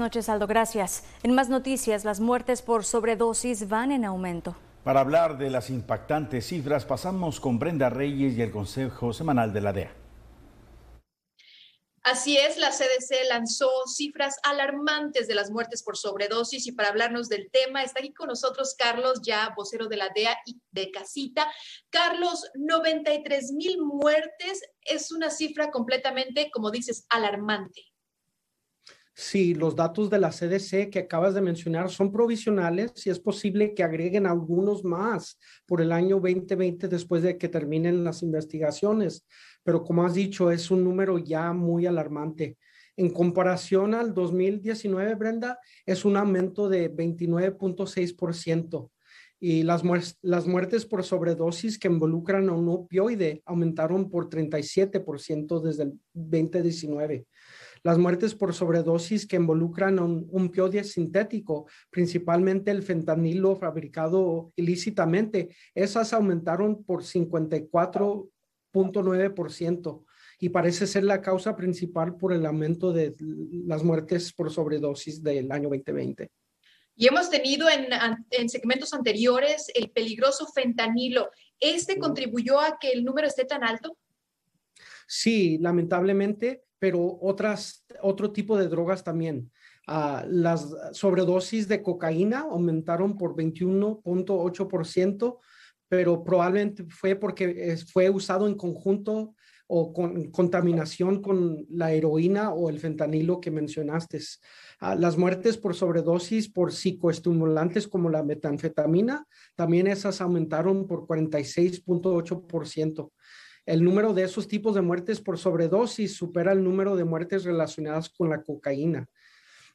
noches, Aldo. Gracias. En más noticias, las muertes por sobredosis van en aumento. Para hablar de las impactantes cifras, pasamos con Brenda Reyes y el Consejo Semanal de la DEA. Así es, la CDC lanzó cifras alarmantes de las muertes por sobredosis y para hablarnos del tema está aquí con nosotros Carlos, ya vocero de la DEA y de casita. Carlos, 93 mil muertes es una cifra completamente, como dices, alarmante si los datos de la CDC que acabas de mencionar son provisionales, y es posible que agreguen algunos más por el año 2020 después de que terminen las investigaciones. Pero como has dicho, es un número ya muy alarmante. En comparación al 2019, Brenda, es un aumento de 29.6% y las, las, muertes por sobredosis que involucran a un opioide aumentaron por 37% desde el 2019 las muertes por sobredosis que involucran un, un sintético, principalmente el fentanilo fabricado ilícitamente, esas aumentaron por 54.9% y parece ser la causa principal por el aumento de las muertes por sobredosis del año 2020. Y hemos tenido en, segmentos anteriores el peligroso fentanilo. ¿Este mm. contribuyó a que el número esté tan alto? Sí, lamentablemente, pero otras, otro tipo de drogas también. Ah, las sobredosis de cocaína aumentaron por 21.8%, pero probablemente fue porque fue usado en conjunto o con contaminación con la heroína o el fentanilo que mencionaste. Ah, las muertes por sobredosis por psicoestimulantes como la metanfetamina, también esas aumentaron por 46.8%. El número de esos tipos de muertes por sobredosis supera el número de muertes relacionadas con la cocaína.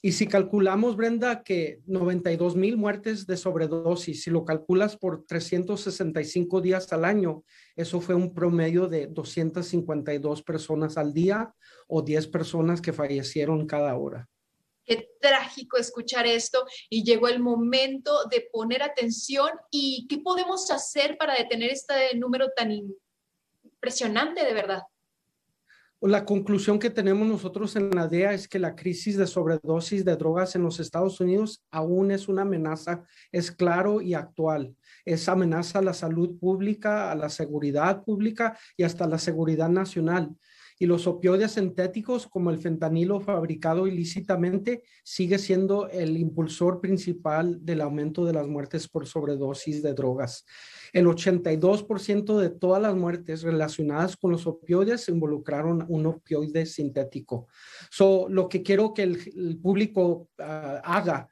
Y si calculamos, Brenda, que 92 mil muertes de sobredosis, si lo calculas por 365 días al año, eso fue un promedio de 252 personas al día o 10 personas que fallecieron cada hora. Qué trágico escuchar esto y llegó el momento de poner atención y qué podemos hacer para detener este número tan impresionante de verdad. Pues la conclusión que tenemos nosotros en la DEA es que la crisis de sobredosis de drogas en los Estados Unidos aún es una amenaza, es claro y actual. Es amenaza a la salud pública, a la seguridad pública y hasta a la seguridad nacional y los opioides sintéticos como el fentanilo fabricado ilícitamente sigue siendo el impulsor principal del aumento de las muertes por sobredosis de drogas. El 82% de todas las muertes relacionadas con los opioides involucraron un opioide sintético. lo que quiero que el, público ah, haga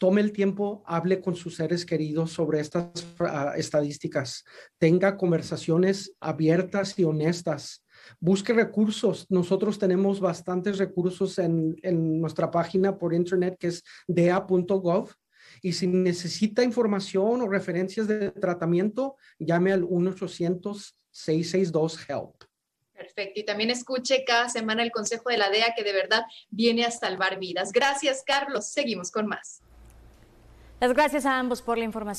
tome el tiempo, hable con sus seres queridos sobre estas ah, estadísticas, tenga conversaciones abiertas y honestas, busque recursos. Nosotros tenemos bastantes recursos en, nuestra página por internet que es dea.gov. Y si necesita información o referencias de tratamiento, llame al 1-800-662-HELP. Perfecto. Y también escuche cada semana el consejo de la DEA que de verdad viene a salvar vidas. Gracias, Carlos. Seguimos con más. Las gracias a ambos por la información.